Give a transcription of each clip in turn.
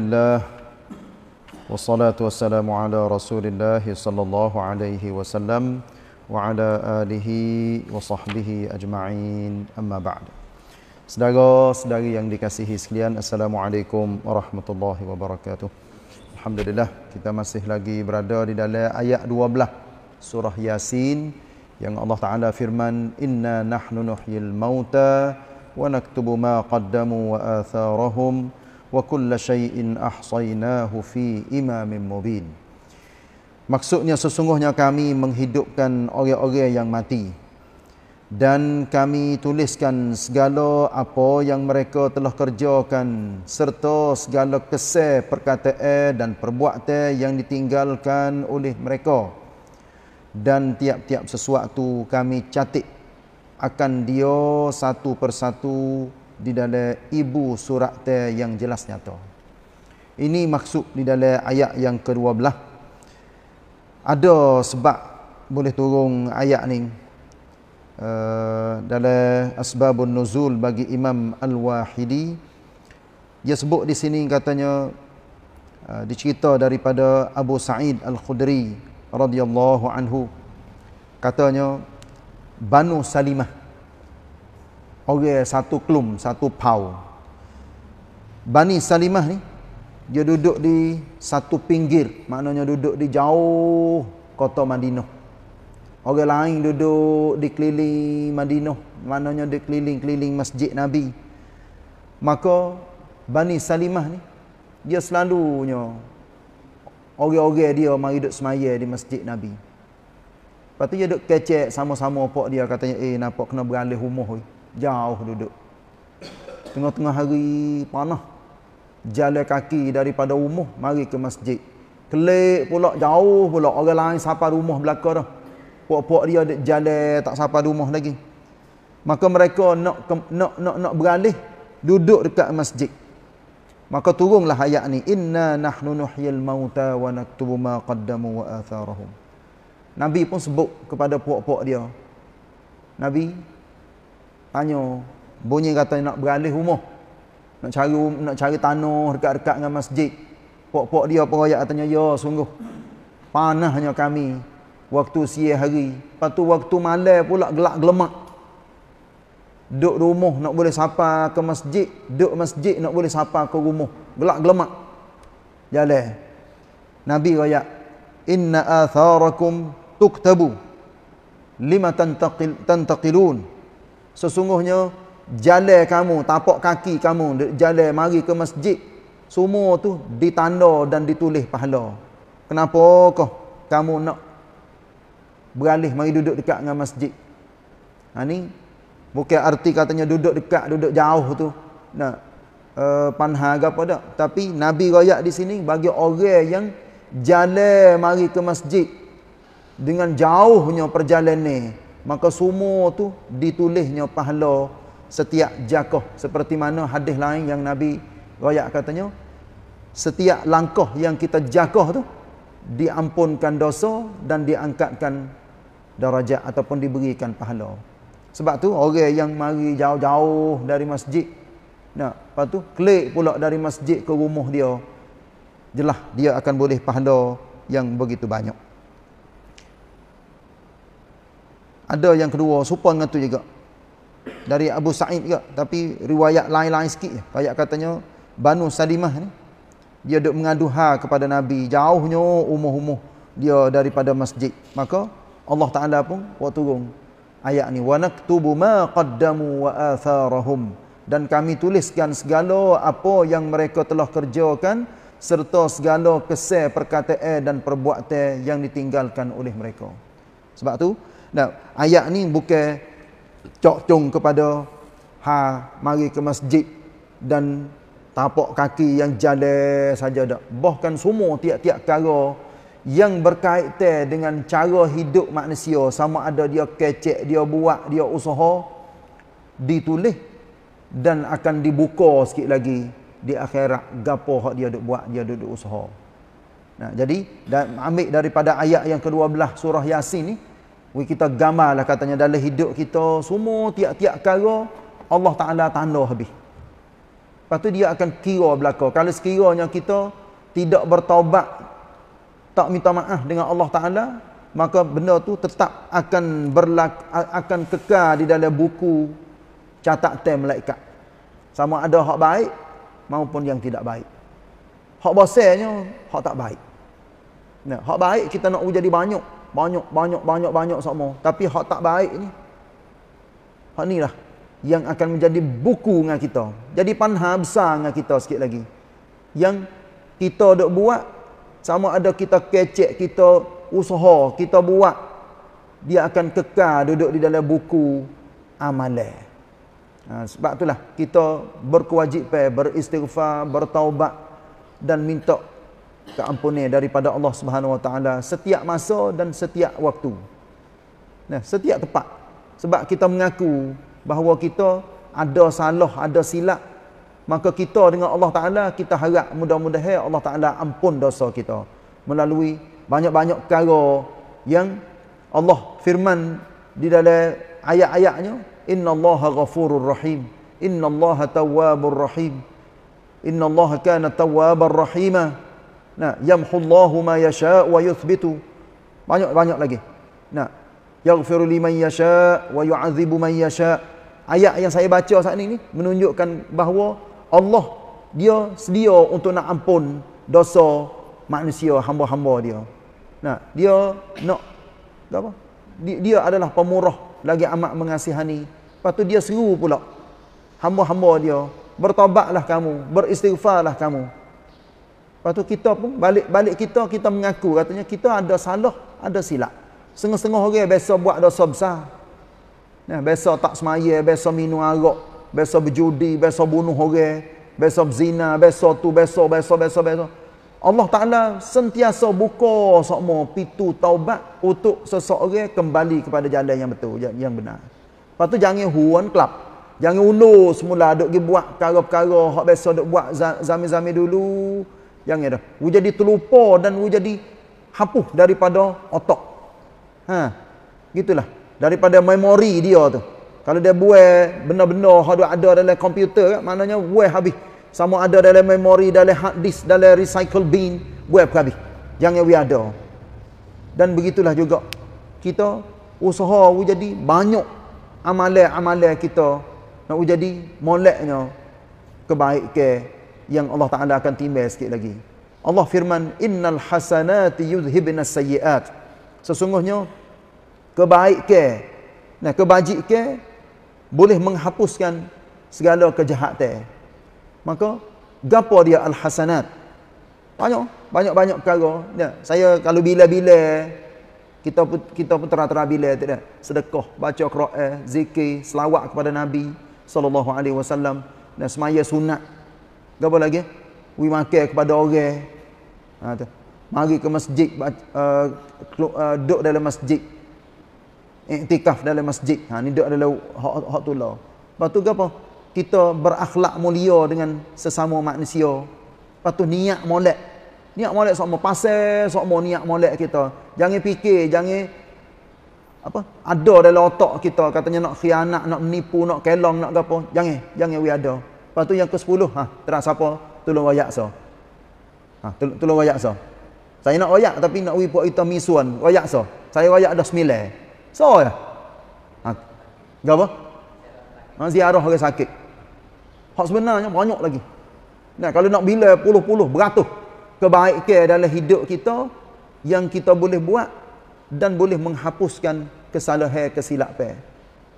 Alhamdulillah Wassalatu wassalamu ala rasulillah sallallahu alaihi wasallam Wa ala alihi wa sahbihi ajma'in amma ba'd Sedara sedari yang dikasihi sekalian Assalamualaikum warahmatullahi wabarakatuh Alhamdulillah kita masih lagi berada di dalam ayat 12 Surah Yasin yang Allah Ta'ala firman Inna nahnu nuhyil mauta wa naktubu ma qaddamu wa atharahum وكل Shayin أحصيناه fi إمام Mubin. Maksudnya sesungguhnya kami menghidupkan orang-orang yang mati dan kami tuliskan segala apa yang mereka telah kerjakan serta segala kesal perkataan dan perbuatan yang ditinggalkan oleh mereka dan tiap-tiap sesuatu kami catik akan dia satu persatu di dalam ibu surat te yang jelas nyata. Ini maksud di dalam ayat yang ke-12. Ada sebab boleh turun ayat ni. Uh, dalam asbabun nuzul bagi Imam Al-Wahidi dia sebut di sini katanya uh, dicerita daripada Abu Sa'id Al-Khudri radhiyallahu anhu katanya Banu Salimah orang satu klum, satu pau. Bani Salimah ni, dia duduk di satu pinggir. Maknanya duduk di jauh kota Madinah. Orang lain duduk di keliling Madinah. Maknanya di keliling-keliling masjid Nabi. Maka Bani Salimah ni, dia selalunya orang-orang dia mari duduk semaya di masjid Nabi. Lepas tu dia duduk kecek sama-sama opak dia katanya, eh nampak kena beralih rumah. Eh jauh duduk tengah-tengah hari panah jalan kaki daripada rumah mari ke masjid kelik pula jauh pula orang lain sampai rumah belaka dah puak-puak dia jalan tak sampai rumah lagi maka mereka nak nak nak, nak beralih duduk dekat masjid maka turunlah ayat ni inna nahnu nuhyil mauta wa naktubu ma qaddamu wa atharahum nabi pun sebut kepada puak-puak dia nabi tanya bunyi kata nak beralih rumah nak cari um, nak cari tanah dekat-dekat dengan masjid pok-pok dia peraya katanya ya sungguh panahnya kami waktu siang hari lepas waktu malam pula gelak gelemak duduk rumah nak boleh sapa ke masjid duduk masjid nak boleh sapa ke rumah gelak gelemak jalan Nabi kaya inna atharakum tuktabu lima tantaqil, tantaqilun sesungguhnya jalan kamu, tapak kaki kamu, jalan mari ke masjid, semua tu ditanda dan ditulis pahala. Kenapa kau kamu nak beralih mari duduk dekat dengan masjid? Ha ni bukan arti katanya duduk dekat, duduk jauh tu. Nak uh, panha apa dak? Tapi Nabi royak di sini bagi orang yang jalan mari ke masjid dengan jauhnya perjalanan ni maka semua tu ditulisnya pahala setiap jakoh seperti mana hadis lain yang nabi royak katanya setiap langkah yang kita jakoh tu diampunkan dosa dan diangkatkan darajat ataupun diberikan pahala sebab tu orang yang mari jauh-jauh dari masjid nah lepas tu klik pula dari masjid ke rumah dia jelah dia akan boleh pahala yang begitu banyak Ada yang kedua, serupa dengan tu juga. Dari Abu Sa'id juga. Tapi riwayat lain-lain sikit. Riwayat katanya, Banu Salimah ni, dia duduk mengaduha kepada Nabi. Jauhnya umuh-umuh dia daripada masjid. Maka Allah Ta'ala pun buat turun. Ayat ni, وَنَكْتُبُ مَا قَدَّمُوا وَآثَارَهُمْ Dan kami tuliskan segala apa yang mereka telah kerjakan serta segala kesih perkataan dan perbuatan yang ditinggalkan oleh mereka. Sebab tu, Nah ayat ni bukan cok cung kepada ha mari ke masjid dan tapak kaki yang jalan saja dak. Bahkan semua tiap-tiap perkara yang berkaitan dengan cara hidup manusia sama ada dia kecek, dia buat, dia usaha ditulis dan akan dibuka sikit lagi di akhirat gapo hak dia duk buat, dia duk usaha. Nah, jadi dan ambil daripada ayat yang ke-12 surah Yasin ni Mungkin kita gamalah katanya dalam hidup kita semua tiap-tiap kara Allah Taala tanda habis. Lepas tu dia akan kira belaka. Kalau sekiranya kita tidak bertaubat, tak minta maaf dengan Allah Taala, maka benda tu tetap akan berlaku, akan kekal di dalam buku catatan malaikat. Sama ada hak baik maupun yang tidak baik. Hak bosenya hak tak baik. Nah, hak baik kita nak jadi banyak banyak banyak banyak banyak semua tapi hak tak baik ni hak ni lah yang akan menjadi buku dengan kita jadi panha besar dengan kita sikit lagi yang kita dok buat sama ada kita kecek kita usaha kita buat dia akan kekal duduk di dalam buku amalan ha, sebab itulah kita berkewajipan beristighfar bertaubat dan minta keampunan daripada Allah Subhanahu Wa Taala setiap masa dan setiap waktu. Nah, setiap tempat. Sebab kita mengaku bahawa kita ada salah, ada silap, maka kita dengan Allah Taala kita harap mudah-mudahan Allah Taala ampun dosa kita melalui banyak-banyak perkara yang Allah firman di dalam ayat-ayatnya Inna Allah ghafurur rahim Inna Allah tawwabur rahim Inna Allah kana tawwabar rahimah Nah, yamhullahu ma yasha wa yuthbitu. Banyak-banyak lagi. Nah, yaghfiru liman yasha wa yu'adzibu man yasha. Ayat yang saya baca saat ini ni menunjukkan bahawa Allah dia sedia untuk nak ampun dosa manusia hamba-hamba dia. Nah, dia nak apa? Dia, dia adalah pemurah lagi amat mengasihani. Lepas tu dia seru pula hamba-hamba dia, bertobatlah kamu, beristighfarlah kamu. Lepas tu kita pun balik-balik kita kita mengaku katanya kita ada salah, ada silap. Setengah-setengah orang biasa buat dosa besar. Nah ya, biasa tak semaya, biasa minum arak, biasa berjudi, biasa bunuh orang, biasa berzina, biasa tu, biasa, biasa, biasa, biasa. Allah Ta'ala sentiasa buka semua pintu taubat untuk seseorang kembali kepada jalan yang betul, yang benar. Lepas tu jangan huan kelab. Jangan ulur semula dok buat perkara-perkara yang biasa dok buat zami-zami -zami dulu yang ada. Wu jadi terlupa dan wu jadi hapuh daripada otak. Ha. Gitulah. Daripada memori dia tu. Kalau dia buat benda-benda ada ada dalam komputer, maknanya buat habis. Sama ada dalam memori, dalam hard disk, dalam recycle bin, buat habis. Yang yang ada. Dan begitulah juga kita usaha wu jadi banyak amalan-amalan kita nak jadi moleknya kebaikan ke yang Allah Taala akan timbal sikit lagi. Allah firman innal hasanati yudhibna sayiat. Sesungguhnya kebaikan nah kebajikan boleh menghapuskan segala kejahatan. Maka gapo dia al hasanat? Banyak banyak-banyak perkara. Nah, saya kalau bila-bila kita pun kita pun tera-tera bila tidak sedekah baca Quran zikir selawat kepada Nabi saw. alaihi dan semaya sunat apa lagi? Wui makan kepada orang. Ha, Mari ke masjid. Uh, uh, duduk dalam masjid. Iktikaf dalam masjid. Ha, ini duduk dalam hak tu lah. Lepas tu apa? Kita berakhlak mulia dengan sesama manusia. Lepas tu niat molek. Niat molek sama pasir, sama niat molek kita. Jangan fikir, jangan apa ada dalam otak kita katanya nak khianat nak menipu nak kelong nak apa jangan jangan we ada Lepas tu yang ke-10, ha, terang siapa? Tolong wayak so. Ha, tolong, tolong wayak so. Saya nak wayak tapi nak wui puak hitam misuan. Wayak so. Saya wayak dah semilai. So ya. Ha, apa? Ha, ziarah orang sakit. Hak sebenarnya banyak lagi. Nah, kalau nak bila puluh-puluh, beratus. Kebaikan adalah hidup kita yang kita boleh buat dan boleh menghapuskan kesalahan kesilapan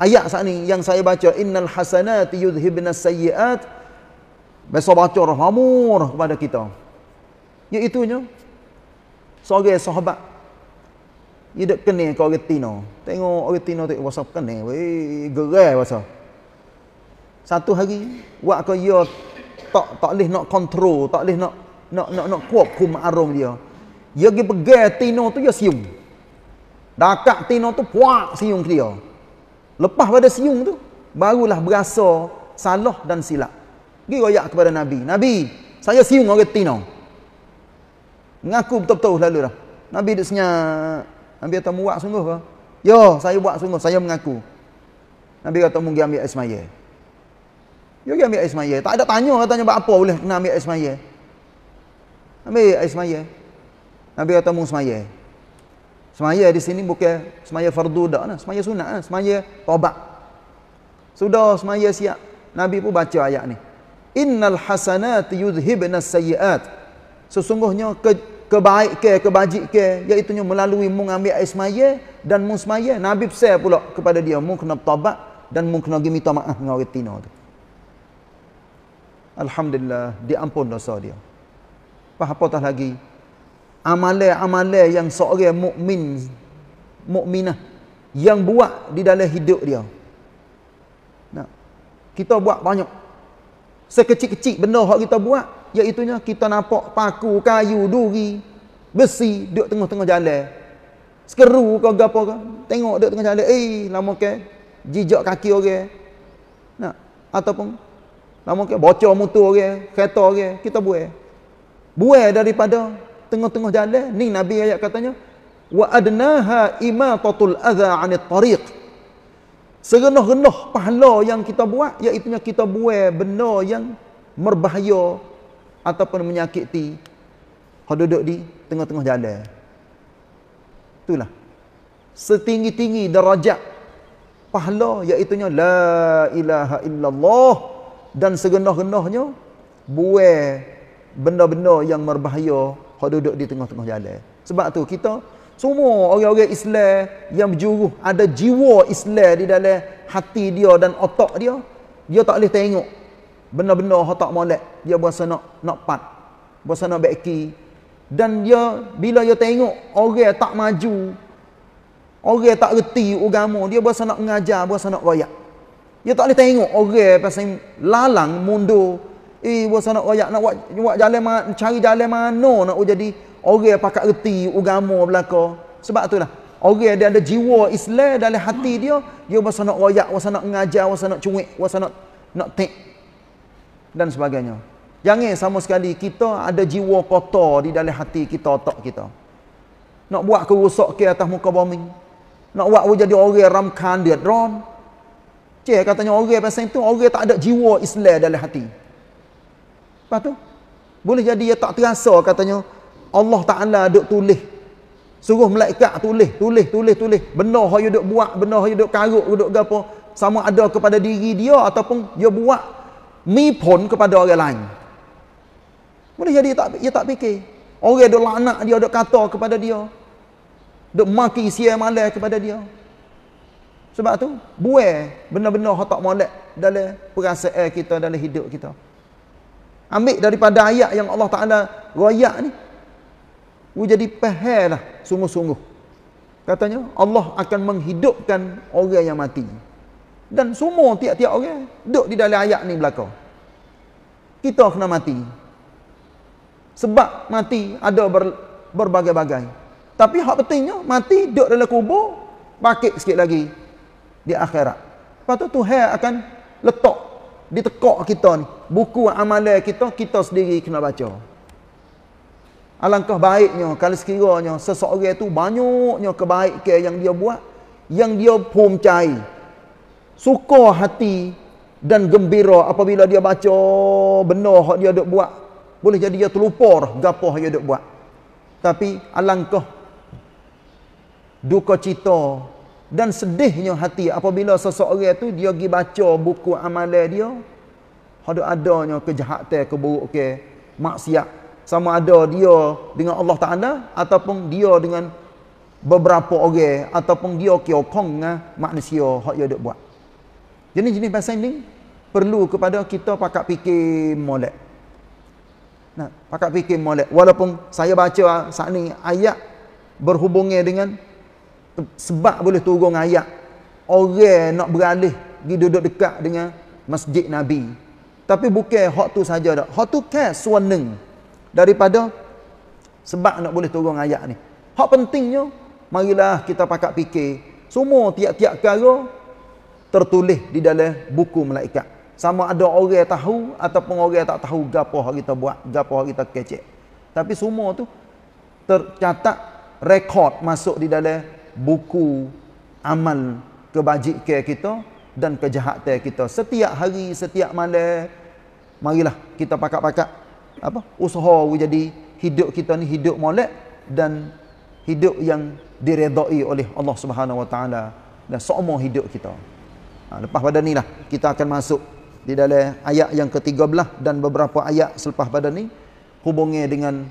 ayat saat ni yang saya baca innal hasanati yudhibna sayyiat besok baca ramur kepada kita iaitu ya, nya seorang sahabat dia dak kena ke orang Tino tengok orang Tino tu WhatsApp kena wei gerai bahasa satu hari buat ke ya tak tak leh nak control, tak leh nak nak nak nak kuat kum arum dia dia pergi pegang Tino tu dia siung. dakak Tino tu puak siung dia Lepas pada siung tu, barulah berasa salah dan silap. Pergi royak kepada Nabi. Nabi, saya siung orang tino. Mengaku betul-betul lalu dah. Nabi duduk senyap. Nabi kata, buat sungguh ke? Ya, saya buat sungguh. Saya mengaku. Nabi kata, mungkin ambil Ismail. Dia pergi ambil Ismail. Tak ada tanya, katanya buat apa boleh kena ambil Ismail. Ambil Ismail. Nabi kata, mung Ismail. Semaya di sini bukan semaya fardu dah. Nah. Semaya sunat. Nah. Semaya tobak. Sudah semaya siap. Nabi pun baca ayat ni. Innal hasanat yudhibna sayyiat. Sesungguhnya ke, kebaik ke, kebajik ke. Iaitu melalui mung ambil air semaya dan mung semaya. Nabi pesan pula kepada dia. Mung kena tobak dan mung kena pergi minta maaf dengan orang tu. Alhamdulillah diampun dosa dia. Apa-apa tak lagi amalan-amalan yang seorang mukmin mukminah yang buat di dalam hidup dia. Nah. Kita buat banyak. Sekecil-kecil benda hak kita buat, iaitu kita nampak paku, kayu, duri, besi duduk tengah-tengah jalan. Skeru ke gapo ke, tengok duduk tengah jalan, eh lama ke jejak kaki orang. Nah, ataupun lama ke bocor motor orang, kereta orang, kita buat. Buat daripada tengah-tengah jalan ni nabi ayat katanya wa adnaha imatatul adza anit tariq serenah-renah pahala yang kita buat iaitu kita buat benda yang berbahaya ataupun menyakiti kalau duduk di tengah-tengah jalan itulah setinggi-tinggi darajat pahala iaitu la ilaha illallah dan segenah-genahnya buai benda-benda yang berbahaya kau duduk di tengah-tengah jalan. Sebab tu kita semua orang-orang Islam yang berjuruh ada jiwa Islam di dalam hati dia dan otak dia, dia tak boleh tengok. Benar-benar hak tak molek. Dia berasa nak nak pat. Berasa nak beki. Dan dia bila dia tengok orang tak maju, orang tak reti agama, dia berasa nak mengajar, berasa nak royak. Dia tak boleh tengok orang pasal lalang mundur Eh, bahasa nak ayak nak buat jalan mana, cari jalan mana nak jadi orang pakai reti, agama belaka. Sebab itulah, orang dia ada jiwa Islam dalam hati dia, dia bahasa nak ayak, bahasa nak ngajar, bahasa nak cuik, bahasa nak, nak tek. Dan sebagainya. Jangan sama sekali kita ada jiwa kotor di dalam hati kita, otak kita. Nak buat kerusok ke atas muka bumi. Nak buat jadi orang ramkan dia drone. Cik katanya orang pasal itu, orang tak ada jiwa Islam dalam hati. Lepas tu boleh jadi dia tak terasa katanya Allah Taala duk tulis. Suruh malaikat tulis, tulis, tulis, tulis. Benar hak dia duk buat, benar hak dia duk karuk, duk gapo sama ada kepada diri dia ataupun dia buat mipon kepada orang lain. Boleh jadi dia tak dia tak fikir. Orang duk laknat dia, duk kata kepada dia. Duk maki sia malas kepada dia. Sebab tu, buai benar-benar hak tak molek dalam perasaan kita dalam hidup kita. Ambil daripada ayat yang Allah Ta'ala royak ni. Wu jadi pahal lah sungguh-sungguh. Katanya Allah akan menghidupkan orang yang mati. Dan semua tiap-tiap orang duduk di dalam ayat ni belakang. Kita kena mati. Sebab mati ada ber, berbagai-bagai. Tapi hak pentingnya mati duduk dalam kubur. Pakit sikit lagi di akhirat. Lepas tu Tuhan akan letak ditekak kita ni buku amalan kita kita sendiri kena baca alangkah baiknya kalau sekiranya seseorang itu banyaknya kebaikan yang dia buat yang dia pomcai suka hati dan gembira apabila dia baca benda yang dia dok buat boleh jadi dia terlupa gapo dia dok buat tapi alangkah duka cita dan sedihnya hati apabila seseorang itu dia pergi baca buku amalan dia ada adanya kejahatan keburukan ke maksiat sama ada dia dengan Allah Taala ataupun dia dengan beberapa orang okay, ataupun dia kiokong dengan manusia hak dia dok buat Jadi jenis pasal ini perlu kepada kita pakak fikir molek nah pakak fikir molek walaupun saya baca saat ini ayat berhubungnya dengan sebab boleh turun ayat orang nak beralih pergi duduk dekat dengan masjid Nabi tapi bukan hak tu saja dak hak tu ke suaneng daripada sebab nak boleh turun ayat ni hak pentingnya marilah kita pakat fikir semua tiap-tiap perkara tertulis di dalam buku malaikat sama ada orang tahu ataupun orang tak tahu gapo hak kita buat gapo hak kita kecek tapi semua tu tercatat rekod masuk di dalam buku amal kebajikan kita dan kejahatan kita setiap hari setiap malam marilah kita pakak-pakak apa usaha jadi hidup kita ni hidup molek dan hidup yang diredai oleh Allah Subhanahu wa taala dan semua hidup kita ha, lepas pada ni lah kita akan masuk di dalam ayat yang ke-13 dan beberapa ayat selepas pada ni hubungnya dengan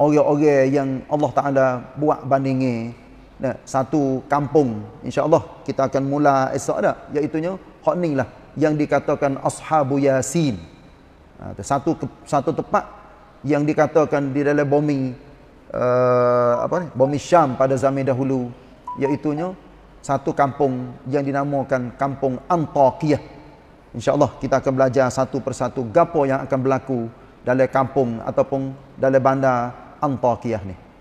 orang-orang yang Allah taala buat bandingnya Nah, satu kampung insya-Allah kita akan mula esok dah iaitu nya lah yang dikatakan ashabu yasin. Ha, satu satu tempat yang dikatakan di dalam bombing uh, eh, apa ni bombing Syam pada zaman dahulu iaitu nya satu kampung yang dinamakan kampung Antaqiyah. Insya-Allah kita akan belajar satu persatu gapo yang akan berlaku dalam kampung ataupun dalam bandar Antaqiyah ni.